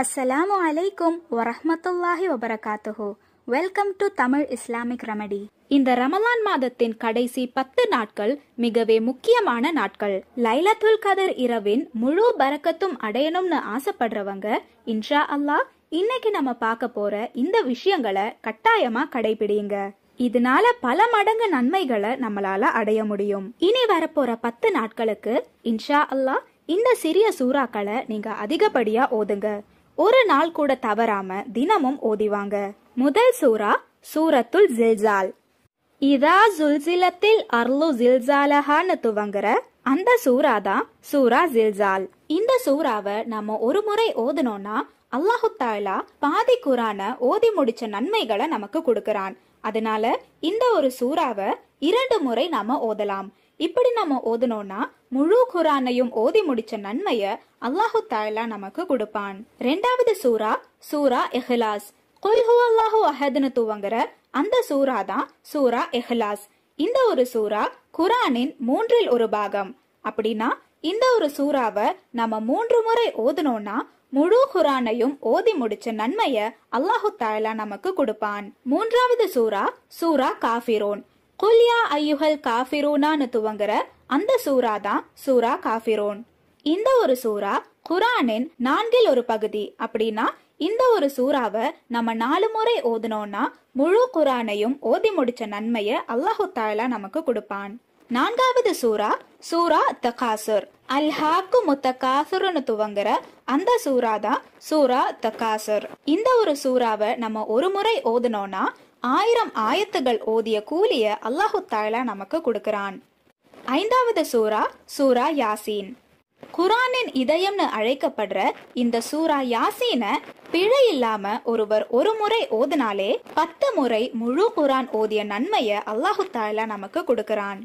அஸ்ஸலாமு அலைக்கும் வரஹமத்துல்லாஹி வபரகாத்துஹோ welcome to Tamil Islamic remedy இந்த ரமலான் மாதத்தின் கடைசி பத்து நாட்கள் மிகவே முக்கியமான நாட்கள் லைலத்துல் கதர் இரவின் முழு பரக்கத்தும் அடையணும்னு ஆசைப்படுறவங்க இன்ஷா அல்லாஹ் இன்னைக்கு நம்ம பார்க்க போற இந்த விஷயங்களை கட்டாயமா கடைபிடிங்க இதனால பல மடங்கு நன்மைகளை நம்மளால அடைய முடியும் இனி வரப்போற பத்து நாட்களுக்கு இன்ஷா அல்லாஹ் இந்த சிறிய சூறாக்களை நீங்க அதிகப்படியா ஓதுங்க ஒரு நாள் கூட தவறாம தினமும் ஓதிவாங்க முதல் சூரா சூரத்துல் ஜில்ஜால் இதா ஜுல்ஜிலத்தில் அர்லு ஜில்ஜாலஹான்னு துவங்குற அந்த சூரா தான் சூரா ஜில்ஜால் இந்த சூறாவை நம்ம ஒரு முறை ஓதனோம்னா அல்லாஹு தாலா பாதி குரான ஓதி முடிச்ச நன்மைகளை நமக்கு கொடுக்கறான் அதனால இந்த ஒரு சூறாவை இரண்டு முறை நாம ஓதலாம் இப்படி நம்ம ஓதுனோம்னா முழு குரானையும் ஓதி முடிச்ச நன்மைய அல்லாஹு தாயலா நமக்கு கொடுப்பான் ரெண்டாவது சூரா சூரா எஹ்லாஸ் கொல்ஹு அல்லாஹு அஹதுன்னு துவங்குற அந்த சூரா தான் சூரா எஹ்லாஸ் இந்த ஒரு சூரா குரானின் மூன்றில் ஒரு பாகம் அப்படின்னா இந்த ஒரு சூறாவை நம்ம மூன்று முறை ஓதுனோம்னா முழு குரானையும் ஓதி முடிச்ச நன்மைய அல்லாஹு தாயலா நமக்கு கொடுப்பான் மூன்றாவது சூரா சூரா காஃபிரோன் குல்யா ஐயுஹல் காஃபிரூனான்னு துவங்குற அந்த சூரா தான் சூரா காஃபிரோன் இந்த ஒரு சூரா குரானின் நான்கில் ஒரு பகுதி அப்படின்னா இந்த ஒரு சூறாவை நம்ம நாலு முறை ஓதுனோம்னா முழு குரானையும் ஓதி முடிச்ச நன்மையை அல்லாஹு தாலா நமக்கு கொடுப்பான் நான்காவது சூறா சூரா தகாசுர் அல்ஹாக்கு முத்தகாசுர்னு துவங்குற அந்த சூறா தான் சூரா தகாசுர் இந்த ஒரு சூறாவை நம்ம ஒரு முறை ஓதுனோம்னா ஆயிரம் ஆயத்துகள் ஓதிய கூலிய அல்லாஹு தாலா நமக்கு கொடுக்கிறான் ஐந்தாவது சூரா சூரா யாசீன் குரானின் இதயம்னு அழைக்கப்படுற இந்த சூரா யாசீன பிழை இல்லாம ஒருவர் ஒரு முறை ஓதினாலே பத்து முறை முழு குரான் ஓதிய நன்மைய அல்லாஹு தாலா நமக்கு கொடுக்கிறான்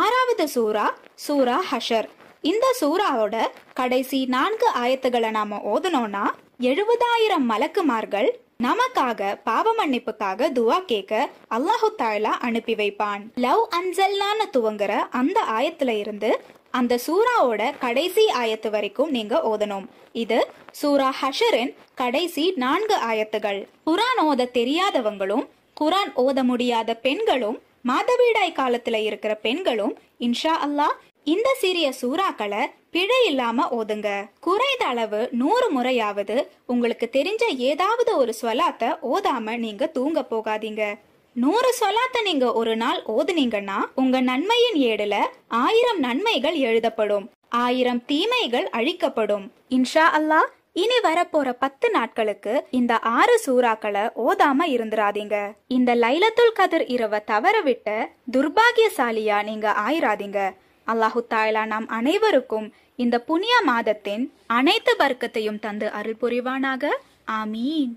ஆறாவது சூரா சூரா ஹஷர் இந்த சூறாவோட கடைசி நான்கு ஆயத்துகளை நாம ஓதனோம்னா எழுபதாயிரம் மலக்குமார்கள் நமக்காக பாவ மன்னிப்புக்காக துவா கேட்க அல்லாஹு தாயலா அனுப்பி வைப்பான் லவ் அன்சல்லான துவங்குற அந்த ஆயத்துல இருந்து அந்த சூராவோட கடைசி ஆயத்து வரைக்கும் நீங்க ஓதணும் இது சூரா ஹஷரின் கடைசி நான்கு ஆயத்துகள் குரான் ஓத தெரியாதவங்களும் குரான் ஓத முடியாத பெண்களும் மாதவிடாய் காலத்துல இருக்கிற பெண்களும் இன்ஷா அல்லாஹ் இந்த சிறிய சூறாக்களை பிழை இல்லாம ஓதுங்க குறைந்த அளவு நூறு முறையாவது உங்களுக்கு தெரிஞ்ச ஏதாவது ஒரு சொலாத்த ஓதாம நீங்க தூங்க போகாதீங்க நூறு சொலாத்த நீங்க ஒரு நாள் ஓதுனீங்கன்னா உங்க நன்மையின் ஏடுல ஆயிரம் நன்மைகள் எழுதப்படும் ஆயிரம் தீமைகள் அழிக்கப்படும் இன்ஷா அல்லாஹ் இனி வரப்போற பத்து நாட்களுக்கு இந்த ஆறு சூறாக்களை ஓதாம இருந்துராதீங்க இந்த லைலத்துல் கதிர் இரவ தவற விட்ட துர்பாகியசாலியா நீங்க ஆயிராதீங்க அல்லாஹு தாயலா நாம் அனைவருக்கும் இந்த புனிய மாதத்தின் அனைத்து வர்க்கத்தையும் தந்து அருள் புரிவானாக ஆமீன்